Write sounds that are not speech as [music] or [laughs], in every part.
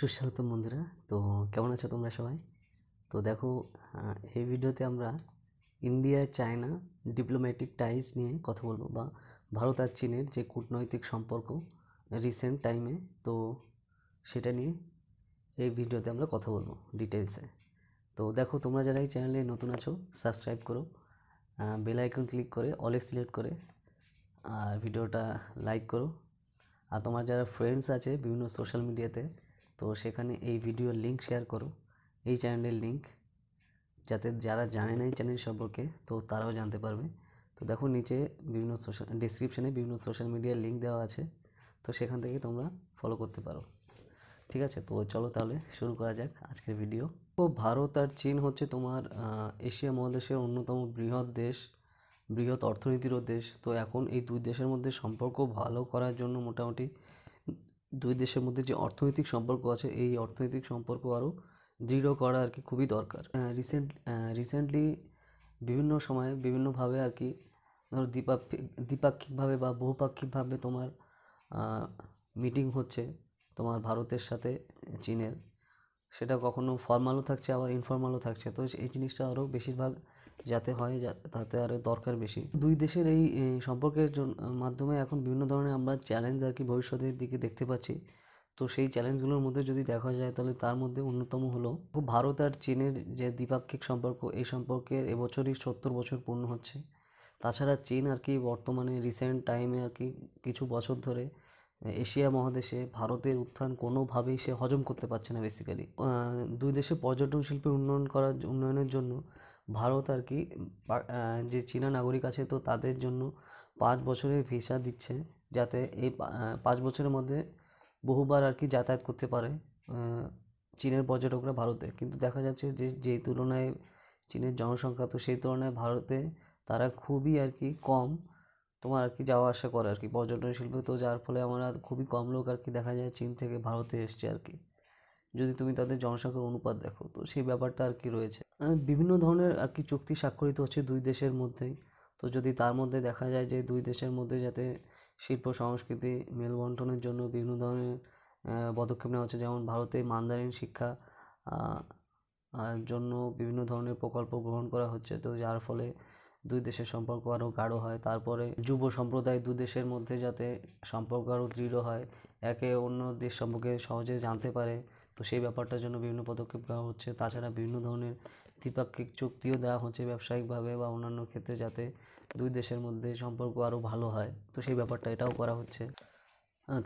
সুস্বাগত বন্ধুরা তো কেমন আছো তোমরা সবাই তো দেখো এই ভিডিওতে আমরা ইন্ডিয়া চায়না ডিপ্লোম্যাটিক টাইস নিয়ে কথা বলবো বা ভারত আর চীনের যে কূটনৈতিক সম্পর্ক রিসেন্ট টাইমে তো সেটা নিয়ে এই ভিডিওতে আমরা কথা বলবো ডিটেলসে তো দেখো তোমরা যারা এই চ্যানেলে নতুন আছো সাবস্ক্রাইব করো বেল আইকন ক্লিক করে অলে সিলেক্ট করে আর ভিডিওটা লাইক করো আর তোমার যারা ফ্রেন্ডস আছে বিভিন্ন সোশ্যাল মিডিয়াতে তো সেখানে এই ভিডিওর লিঙ্ক শেয়ার করো এই চ্যানেলের লিঙ্ক যাতে যারা জানে না এই চ্যানেল সম্পর্কে তো তারাও জানতে পারবে তো দেখো নিচে বিভিন্ন সোশ্যাল ডিসক্রিপশানে বিভিন্ন সোশ্যাল মিডিয়ার লিঙ্ক দেওয়া আছে তো সেখান থেকে তোমরা ফলো করতে পারো ঠিক আছে তো চলো তাহলে শুরু করা যাক আজকের ভিডিও তো ভারত আর চীন হচ্ছে তোমার এশিয়া মহাদেশের অন্যতম বৃহৎ দেশ বৃহৎ অর্থনীতিরও দেশ তো এখন এই দুই দেশের মধ্যে সম্পর্ক ভালো করার জন্য মোটামুটি দুই দেশের মধ্যে যে অর্থনৈতিক সম্পর্ক আছে এই অর্থনৈতিক সম্পর্ক আরও দৃঢ় করা আর কি খুবই দরকার রিসেন্ট রিসেন্টলি বিভিন্ন সময়ে বিভিন্নভাবে আর কি ধরো দ্বিপাক্ষিক দ্বিপাক্ষিকভাবে বা বহুপাক্ষিকভাবে তোমার মিটিং হচ্ছে তোমার ভারতের সাথে চীনের সেটা কখনো ফর্মালও থাকছে আবার ইনফর্মালও থাকছে তো এই জিনিসটা আরও বেশিরভাগ যাতে হয় তাতে আরও দরকার বেশি দুই দেশের এই সম্পর্কের মাধ্যমে এখন বিভিন্ন ধরনের আমরা চ্যালেঞ্জ আর কি ভবিষ্যতের দিকে দেখতে পাচ্ছি তো সেই চ্যালেঞ্জগুলোর মধ্যে যদি দেখা যায় তাহলে তার মধ্যে অন্যতম হলো ভারত আর চীনের যে দ্বিপাক্ষিক সম্পর্ক এই সম্পর্কের এবছরই সত্তর বছর পূর্ণ হচ্ছে তাছাড়া চীন আর কি বর্তমানে রিসেন্ট টাইমে আর কি কিছু বছর ধরে এশিয়া মহাদেশে ভারতের উত্থান কোনোভাবেই সে হজম করতে পারছে না বেসিক্যালি দুই দেশে পর্যটন শিল্পের উন্নয়ন করার উন্নয়নের জন্য ভারত আর কি যে চীনা নাগরিক আছে তো তাদের জন্য পাঁচ বছরের ভিসা দিচ্ছে যাতে এই পাঁচ বছরের মধ্যে বহুবার আর কি যাতায়াত করতে পারে চীনের পর্যটকরা ভারতে কিন্তু দেখা যাচ্ছে যে যেই তুলনায় চীনের জনসংখ্যা তো সেই তুলনায় ভারতে তারা খুবই আর কি কম তোমার আর কি যাওয়া আসা করে আর কি পর্যটন শিল্পে তো যার ফলে আমরা খুবই কম লোক আর কি দেখা যায় চীন থেকে ভারতে এসছে আর কি যদি তুমি তাদের জনসংখ্যার অনুপাত দেখো তো সেই ব্যাপারটা আর কি রয়েছে বিভিন্ন ধরনের আর কি চুক্তি স্বাক্ষরিত হচ্ছে দুই দেশের মধ্যেই তো যদি তার মধ্যে দেখা যায় যে দুই দেশের মধ্যে যাতে শিল্প সংস্কৃতি মেলবন্টনের জন্য বিভিন্ন ধরনের পদক্ষেপ নেওয়া হচ্ছে যেমন ভারতে মান্দারিন শিক্ষা জন্য বিভিন্ন ধরনের প্রকল্প গ্রহণ করা হচ্ছে তো যার ফলে দুই দেশের সম্পর্ক আরও গাঢ় হয় তারপরে যুব সম্প্রদায় দু দেশের মধ্যে যাতে সম্পর্ক আরও দৃঢ় হয় একে অন্য দেশ সম্পর্কে সহজে জানতে পারে তো সেই ব্যাপারটার জন্য বিভিন্ন পদক্ষেপ নেওয়া হচ্ছে তাছাড়া বিভিন্ন ধরনের দ্বিপাক্ষিক চুক্তিও দেওয়া হচ্ছে ব্যবসায়িকভাবে বা অন্যান্য ক্ষেত্রে যাতে দুই দেশের মধ্যে সম্পর্ক আরও ভালো হয় তো সেই ব্যাপারটা এটাও করা হচ্ছে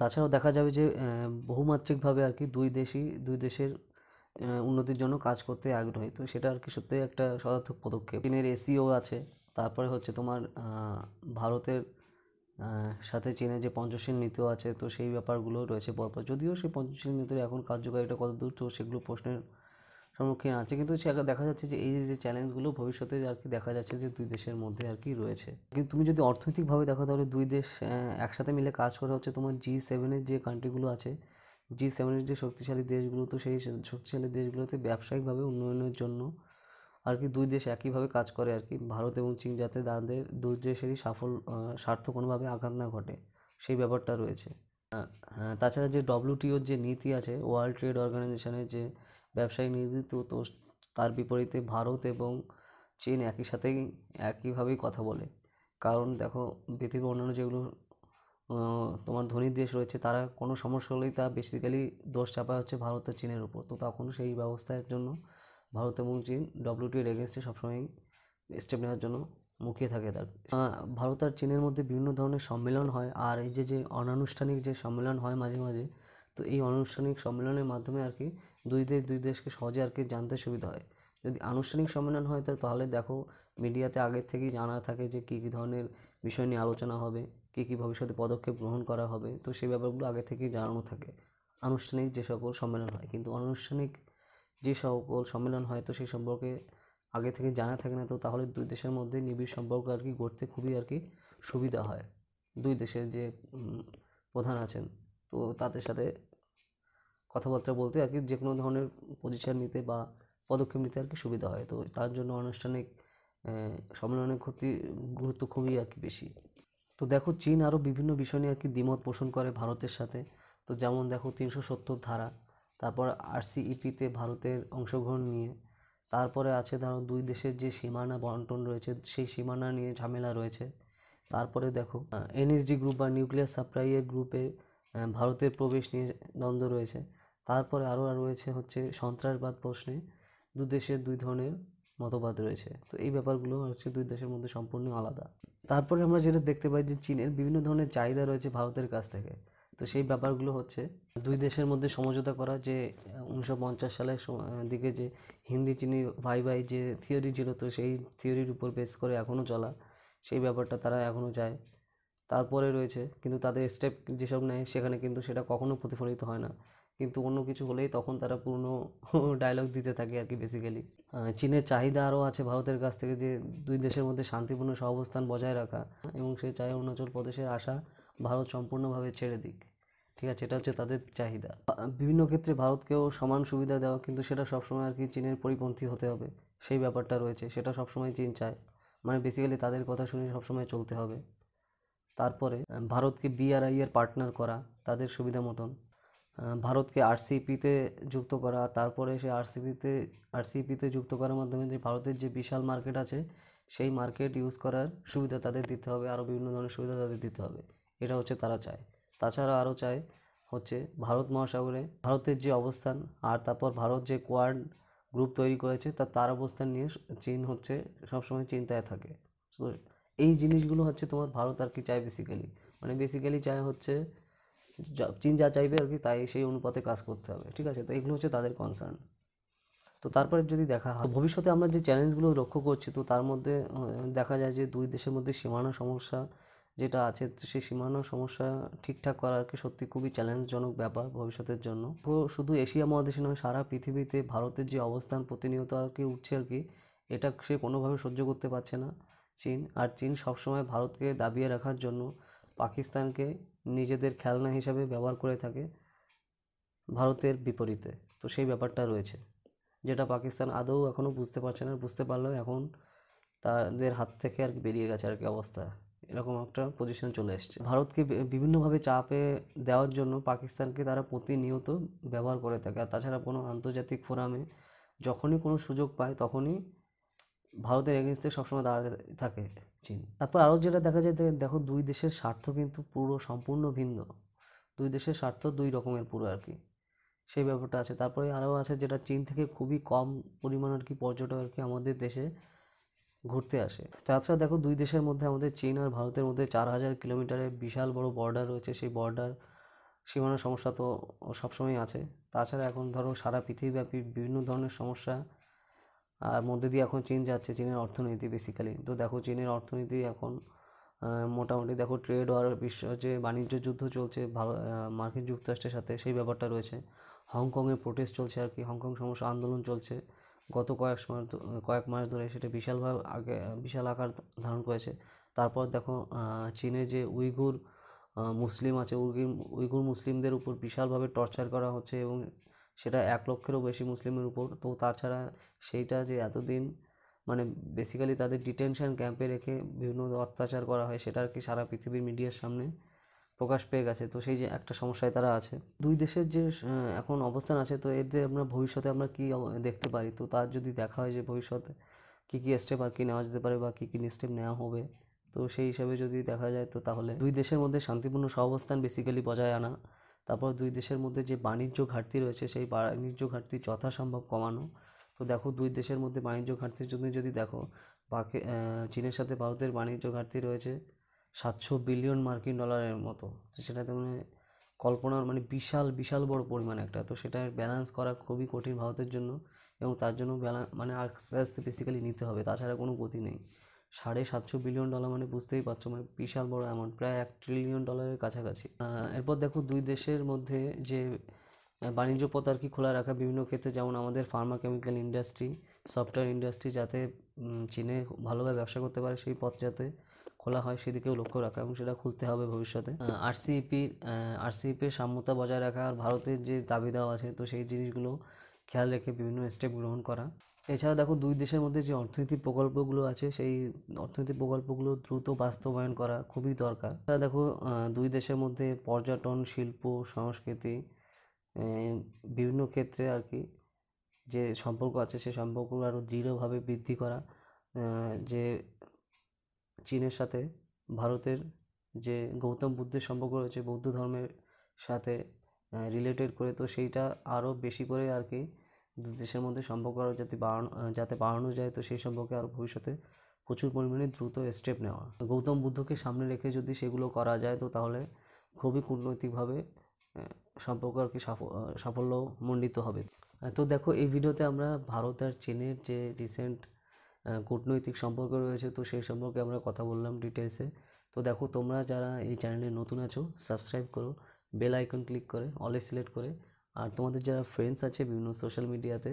তাছাড়াও দেখা যাবে যে বহুমাত্রিকভাবে আর কি দুই দেশই দুই দেশের উন্নতির জন্য কাজ করতে আগ্রহী তো সেটা আর কি সত্যিই একটা সদার্থক পদক্ষেপ চীনের এসিও আছে তারপরে হচ্ছে তোমার ভারতের সাথে চীনে যে পঞ্চশীল নীতি আছে তো সেই ব্যাপারগুলো রয়েছে পরপর যদিও সেই পঞ্চশীল নীতির এখন কার্যকারিতা কত দূর তো সেগুলো প্রশ্নের সম্মুখীন আছে কিন্তু দেখা যাচ্ছে যে এই যে চ্যালেঞ্জগুলো ভবিষ্যতে আর কি দেখা যাচ্ছে যে দুই দেশের মধ্যে আর কি রয়েছে কিন্তু তুমি যদি অর্থনৈতিকভাবে দেখো তাহলে দুই দেশ একসাথে মিলে কাজ করা হচ্ছে তোমার জি সেভেনের যে কান্ট্রিগুলো আছে জি সেভেনের যে শক্তিশালী দেশগুলো তো সেই শক্তিশালী দেশগুলোতে ব্যবসায়িকভাবে উন্নয়নের জন্য আর কি দুই দেশ একইভাবে কাজ করে আর কি ভারত এবং চীন যাতে তাদের দুই দেশেরই সাফল স্বার্থ কোনোভাবে আঘাত না ঘটে সেই ব্যাপারটা রয়েছে হ্যাঁ তাছাড়া যে ডব্লিউটিওর যে নীতি আছে ওয়ার্ল্ড ট্রেড অর্গানাইজেশনের যে ব্যবসায়িক নীতি তো তো তার বিপরীতে ভারত এবং চীন একই সাথেই একইভাবেই কথা বলে কারণ দেখো পৃথিবীর অন্যান্য যেগুলো তোমার ধনী দেশ রয়েছে তারা কোনো সমস্যা হলেই তা বেসিক্যালি দোষ চাপা হচ্ছে ভারত আর চীনের উপর তো তখন সেই ব্যবস্থার জন্য ভারত এবং চীন ডব্লিউটির এগেনস্টে সবসময় স্টেপ নেওয়ার জন্য মুখিয়ে থাকে তার ভারত আর চীনের মধ্যে বিভিন্ন ধরনের সম্মেলন হয় আর এই যে যে অনানুষ্ঠানিক যে সম্মেলন হয় মাঝে মাঝে তো এই অনানুষ্ঠানিক সম্মেলনের মাধ্যমে আর কি দুই দেশ দুই দেশকে সহজে আর কি জানতে সুবিধা হয় যদি আনুষ্ঠানিক সম্মেলন হয় তাহলে দেখো মিডিয়াতে আগের থেকেই জানা থাকে যে কী কী ধরনের বিষয় নিয়ে আলোচনা হবে কী কী ভবিষ্যতে পদক্ষেপ গ্রহণ করা হবে তো সেই ব্যাপারগুলো আগে থেকেই জানানো থাকে আনুষ্ঠানিক যে সকল সম্মেলন হয় কিন্তু অনানুষ্ঠানিক যে সকল সম্মেলন হয় তো সেই সম্পর্কে আগে থেকে জানা থাকে না তো তাহলে দুই দেশের মধ্যে নিবিড় সম্পর্ক আর কি গড়তে খুবই আর কি সুবিধা হয় দুই দেশের যে প্রধান আছেন তো তাদের সাথে কথাবার্তা বলতে আর কি যে কোনো ধরনের পজিশন নিতে বা পদক্ষেপ নিতে আর কি সুবিধা হয় তো তার জন্য আনুষ্ঠানিক সম্মেলনের ক্ষতি গুরুত্ব খুবই আর কি বেশি তো দেখো চীন আরও বিভিন্ন বিষয় নিয়ে আর কি দ্বিমত পোষণ করে ভারতের সাথে তো যেমন দেখো তিনশো সত্তর ধারা তারপর আরসিইপিতে e ভারতের অংশগ্রহণ নিয়ে তারপরে আছে ধরো দুই দেশের যে সীমানা বন্টন রয়েছে সেই সীমানা নিয়ে ঝামেলা রয়েছে তারপরে দেখো এনএসডি গ্রুপ বা নিউক্লিয়ার সাপ্লাইয়ের গ্রুপে ভারতের প্রবেশ নিয়ে দ্বন্দ্ব রয়েছে তারপরে আরও রয়েছে হচ্ছে সন্ত্রাসবাদ প্রশ্নে দু দেশের দুই ধরনের মতবাদ রয়েছে তো এই ব্যাপারগুলো হচ্ছে দুই দেশের মধ্যে সম্পূর্ণ আলাদা তারপরে আমরা যেটা দেখতে পাই যে চীনের বিভিন্ন ধরনের চাহিদা রয়েছে ভারতের কাছ থেকে তো সেই ব্যাপারগুলো হচ্ছে দুই দেশের মধ্যে সমঝোতা করা যে উনিশশো পঞ্চাশ সালের দিকে যে হিন্দি চিনি ভাই ভাই যে থিওরি ছিল তো সেই থিওরির উপর বেস করে এখনও চলা সেই ব্যাপারটা তারা এখনও যায় তারপরে রয়েছে কিন্তু তাদের স্টেপ যেসব নেয় সেখানে কিন্তু সেটা কখনো প্রতিফলিত হয় না কিন্তু অন্য কিছু হলেই তখন তারা পুরনো ডায়লগ [laughs] দিতে থাকে আর কি বেসিক্যালি চীনের চাহিদা আরও আছে ভারতের কাছ থেকে যে দুই দেশের মধ্যে শান্তিপূর্ণ সহাবস্থান বজায় রাখা এবং সে চায় অরুণাচল প্রদেশের আশা ভারত সম্পূর্ণভাবে ছেড়ে দিক ঠিক আছে এটা হচ্ছে তাদের চাহিদা বিভিন্ন ক্ষেত্রে ভারতকেও সমান সুবিধা দেওয়া কিন্তু সেটা সবসময় আর কি চীনের পরিপন্থী হতে হবে সেই ব্যাপারটা রয়েছে সেটা সবসময় চীন চায় মানে বেসিক্যালি তাদের কথা শুনে সবসময় চলতে হবে তারপরে ভারতকে বিআরআই এর পার্টনার করা তাদের সুবিধা মতন ভারতকে আরসিপিতে যুক্ত করা তারপরে সে আরসিপিতে আরসিপিতে যুক্ত করার মাধ্যমে যে ভারতের যে বিশাল মার্কেট আছে সেই মার্কেট ইউজ করার সুবিধা তাদের দিতে হবে আরও বিভিন্ন ধরনের সুবিধা তাদের দিতে হবে এটা হচ্ছে তারা চায় তাছাড়া আরও চায় হচ্ছে ভারত মহাসাগরে ভারতের যে অবস্থান আর তারপর ভারত যে কোয়ার্ড গ্রুপ তৈরি করেছে তা তার অবস্থান নিয়ে চীন হচ্ছে সবসময় চিন্তায় থাকে তো এই জিনিসগুলো হচ্ছে তোমার ভারত আর কি চায় বেসিক্যালি মানে বেসিক্যালি চায় হচ্ছে চীন যা চাইবে আর কি তাই সেই অনুপাতে কাজ করতে হবে ঠিক আছে তো এগুলো হচ্ছে তাদের কনসার্ন তো তারপরে যদি দেখা হয় ভবিষ্যতে আমরা যে চ্যালেঞ্জগুলো লক্ষ্য করছি তো তার মধ্যে দেখা যায় যে দুই দেশের মধ্যে সীমানা সমস্যা যেটা আছে সেই সীমানা সমস্যা ঠিকঠাক করার কি সত্যি খুবই চ্যালেঞ্জজনক ব্যাপার ভবিষ্যতের জন্য শুধু এশিয়া মহাদেশে নয় সারা পৃথিবীতে ভারতের যে অবস্থান প্রতিনিয়ত আর কি উঠছে আর কি এটা সে কোনোভাবে সহ্য করতে পারছে না চীন আর চীন সবসময় ভারতকে দাবিয়ে রাখার জন্য পাকিস্তানকে নিজেদের খেলনা হিসাবে ব্যবহার করে থাকে ভারতের বিপরীতে তো সেই ব্যাপারটা রয়েছে যেটা পাকিস্তান আদৌ এখনও বুঝতে পারছে না বুঝতে পারলেও এখন তাদের হাত থেকে আর কি বেরিয়ে গেছে আর কি অবস্থা এরকম একটা পজিশন চলে এসছে ভারতকে বিভিন্নভাবে চাপে দেওয়ার জন্য পাকিস্তানকে তারা প্রতিনিয়ত ব্যবহার করে থাকে আর তাছাড়া কোনো আন্তর্জাতিক ফোরামে যখনই কোনো সুযোগ পায় তখনই ভারতের এগেনস্টে সবসময় দাঁড়াতে থাকে চীন তারপর আরও যেটা দেখা যায় দেখো দুই দেশের স্বার্থ কিন্তু পুরো সম্পূর্ণ ভিন্ন দুই দেশের স্বার্থ দুই রকমের পুরো আর কি সেই ব্যাপারটা আছে তারপরে আরও আছে যেটা চীন থেকে খুবই কম পরিমাণ আর কি পর্যটক আর কি আমাদের দেশে ঘুরতে আসে তাছাড়া দেখো দুই দেশের মধ্যে আমাদের চীন আর ভারতের মধ্যে চার হাজার কিলোমিটারের বিশাল বড় বর্ডার রয়েছে সেই বর্ডার সীমানার সমস্যা তো সবসময় আছে তাছাড়া এখন ধরো সারা পৃথিবীব্যাপী বিভিন্ন ধরনের সমস্যা আর মধ্যে দিয়ে এখন চীন যাচ্ছে চীনের অর্থনীতি বেসিক্যালি তো দেখো চীনের অর্থনীতি এখন মোটামুটি দেখো ট্রেড আর বিশ্ব যে বাণিজ্য যুদ্ধ চলছে ভারত মার্কিন যুক্তরাষ্ট্রের সাথে সেই ব্যাপারটা রয়েছে হংকংয়ে প্রোটেস্ট চলছে আর কি হংকং সমস্যা আন্দোলন চলছে গত কয়েক সময় কয়েক মাস ধরে সেটা বিশালভাবে আগে বিশাল আকার ধারণ করেছে তারপর দেখো চীনে যে উইগুর মুসলিম আছে উইগুর উইঘুর মুসলিমদের উপর বিশালভাবে টর্চার করা হচ্ছে এবং সেটা এক লক্ষেরও বেশি মুসলিমের উপর তো তাছাড়া সেইটা যে এতদিন মানে বেসিক্যালি তাদের ডিটেনশন ক্যাম্পে রেখে বিভিন্ন অত্যাচার করা হয় সেটা আর কি সারা পৃথিবীর মিডিয়ার সামনে প্রকাশ পেয়ে গেছে তো সেই যে একটা সমস্যায় তারা আছে দুই দেশের যে এখন অবস্থান আছে তো এতে আমরা ভবিষ্যতে আমরা কি দেখতে পারি তো তার যদি দেখা হয় যে ভবিষ্যতে কী কী স্টেপ আর কি নেওয়া যেতে পারে বা কী কী স্টেপ নেওয়া হবে তো সেই হিসাবে যদি দেখা যায় তো তাহলে দুই দেশের মধ্যে শান্তিপূর্ণ সহাবস্থান বেসিক্যালি বজায় আনা তারপর দুই দেশের মধ্যে যে বাণিজ্য ঘাটতি রয়েছে সেই বাণিজ্য ঘাটতি যথাসম্ভব কমানো তো দেখো দুই দেশের মধ্যে বাণিজ্য ঘাটতির জন্য যদি দেখো বাকি চীনের সাথে ভারতের বাণিজ্য ঘাটতি রয়েছে সাতশো বিলিয়ন মার্কিন ডলারের মতো সেটাতে মানে কল্পনার মানে বিশাল বিশাল বড় পরিমাণ একটা তো সেটা ব্যালেন্স করা খুবই কঠিন ভারতের জন্য এবং তার জন্য মানে আস্তে আস্তে বেসিক্যালি নিতে হবে তাছাড়া কোনো গতি নেই সাড়ে সাতশো বিলিয়ন ডলার মানে বুঝতেই পারছো মানে বিশাল বড় অ্যামাউন্ট প্রায় এক ট্রিলিয়ন ডলারের কাছাকাছি এরপর দেখো দুই দেশের মধ্যে যে বাণিজ্য পথ আর কি খোলা রাখা বিভিন্ন ক্ষেত্রে যেমন আমাদের pharma chemical industry software industry যাতে চীনে ভালোভাবে ব্যবসা করতে পারে সেই পথ যাতে খোলা হয় সেদিকেও লক্ষ্য রাখা এবং সেটা খুলতে হবে ভবিষ্যতে আরসিইপি আরসিইপির সাম্যতা বজায় রাখা আর ভারতের যে দাবি দাওয়া আছে তো সেই জিনিসগুলো খেয়াল রেখে বিভিন্ন স্টেপ গ্রহণ করা এছাড়া দেখো দুই দেশের মধ্যে যে অর্থনৈতিক প্রকল্পগুলো আছে সেই অর্থনৈতিক প্রকল্পগুলো দ্রুত বাস্তবায়ন করা খুবই দরকার তারা দেখো দুই দেশের মধ্যে পর্যটন শিল্প সংস্কৃতি বিভিন্ন ক্ষেত্রে আর কি যে সম্পর্ক আছে সেই সম্পর্কগুলো আরও দৃঢ়ভাবে বৃদ্ধি করা যে চীনের সাথে ভারতের যে গৌতম বুদ্ধের সম্পর্ক রয়েছে বৌদ্ধ ধর্মের সাথে রিলেটেড করে তো সেইটা আরও বেশি করে আর কি দু দেশের মধ্যে সম্পর্ক আরও যাতে বাড়ানো যাতে বাড়ানো যায় তো সেই সম্পর্কে আরও ভবিষ্যতে প্রচুর পরিমাণে দ্রুত স্টেপ নেওয়া গৌতম বুদ্ধকে সামনে রেখে যদি সেগুলো করা যায় তো তাহলে খুবই কূটনৈতিকভাবে সম্পর্ক আর কি সাফল্য মণ্ডিত হবে তো দেখো এই ভিডিওতে আমরা ভারত আর চীনের যে রিসেন্ট কূটনৈতিক সম্পর্ক রয়েছে তো সেই সম্পর্কে আমরা কথা বললাম ডিটেলসে তো দেখো তোমরা যারা এই চ্যানেলে নতুন আছো সাবস্ক্রাইব করো বেল আইকন ক্লিক করে অলে সিলেক্ট করে আর তোমাদের যারা ফ্রেন্ডস আছে বিভিন্ন সোশ্যাল মিডিয়াতে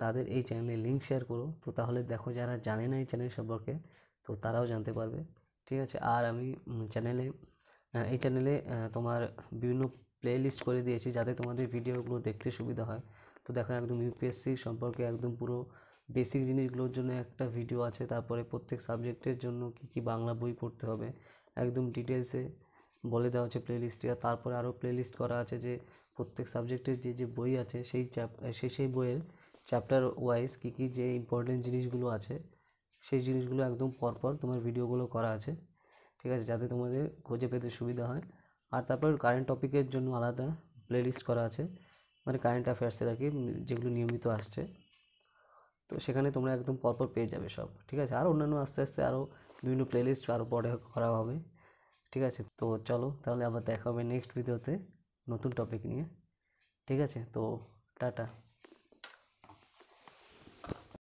তাদের এই চ্যানেলে লিঙ্ক শেয়ার করো তো তাহলে দেখো যারা জানে না এই চ্যানেল সম্পর্কে তো তারাও জানতে পারবে ঠিক আছে আর আমি চ্যানেলে এই চ্যানেলে তোমার বিভিন্ন প্লে লিস্ট করে দিয়েছি যাতে তোমাদের ভিডিওগুলো দেখতে সুবিধা হয় তো দেখো একদম ইউপিএসসি সম্পর্কে একদম পুরো বেসিক জিনিসগুলোর জন্য একটা ভিডিও আছে তারপরে প্রত্যেক সাবজেক্টের জন্য কী কী বাংলা বই পড়তে হবে একদম ডিটেলসে বলে দেওয়া হচ্ছে প্লেলিস্টে আর তারপরে আরও প্লেলিস্ট করা আছে যে প্রত্যেক সাবজেক্টের যে যে বই আছে সেই চ্যাপ সেই সেই বইয়ের চ্যাপ্টার ওয়াইজ কী কী যে ইম্পর্টেন্ট জিনিসগুলো আছে সেই জিনিসগুলো একদম পরপর তোমার ভিডিওগুলো করা আছে ঠিক আছে যাতে তোমাদের খুঁজে পেতে সুবিধা হয় আর তারপর কারেন্ট টপিকের জন্য আলাদা প্লেলিস্ট করা আছে মানে কারেন্ট অ্যাফেয়ার্সের আর কি যেগুলো নিয়মিত আসছে তো সেখানে তোমরা একদম পরপর পেয়ে যাবে সব ঠিক আছে আর অন্যান্য আস্তে আস্তে আরও বিভিন্ন প্লেলিস্ট আরও পরে করা হবে ঠিক আছে তো চলো তাহলে আবার দেখা হবে নেক্সট ভিডিওতে নতুন টপিক নিয়ে ঠিক আছে তো টাটা